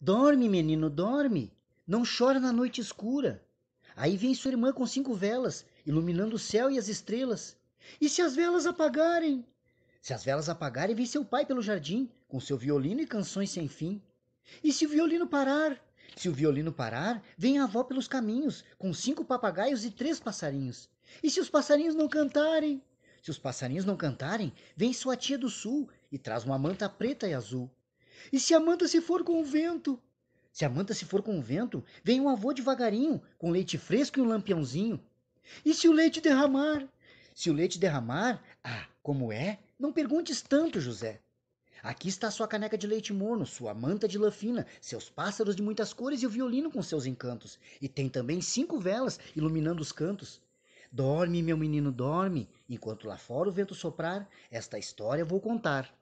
Dorme, menino, dorme. Não chora na noite escura. Aí vem sua irmã com cinco velas, iluminando o céu e as estrelas. E se as velas apagarem? Se as velas apagarem, vem seu pai pelo jardim, com seu violino e canções sem fim. E se o violino parar? Se o violino parar, vem a avó pelos caminhos, com cinco papagaios e três passarinhos. E se os passarinhos não cantarem? Se os passarinhos não cantarem, vem sua tia do sul e traz uma manta preta e azul. E se a manta se for com o vento? Se a manta se for com o vento, vem um avô devagarinho, com leite fresco e um lampiãozinho. E se o leite derramar? Se o leite derramar, ah, como é? Não perguntes tanto, José. Aqui está sua caneca de leite morno, sua manta de lã fina, seus pássaros de muitas cores e o violino com seus encantos. E tem também cinco velas iluminando os cantos. Dorme, meu menino, dorme, enquanto lá fora o vento soprar, esta história vou contar.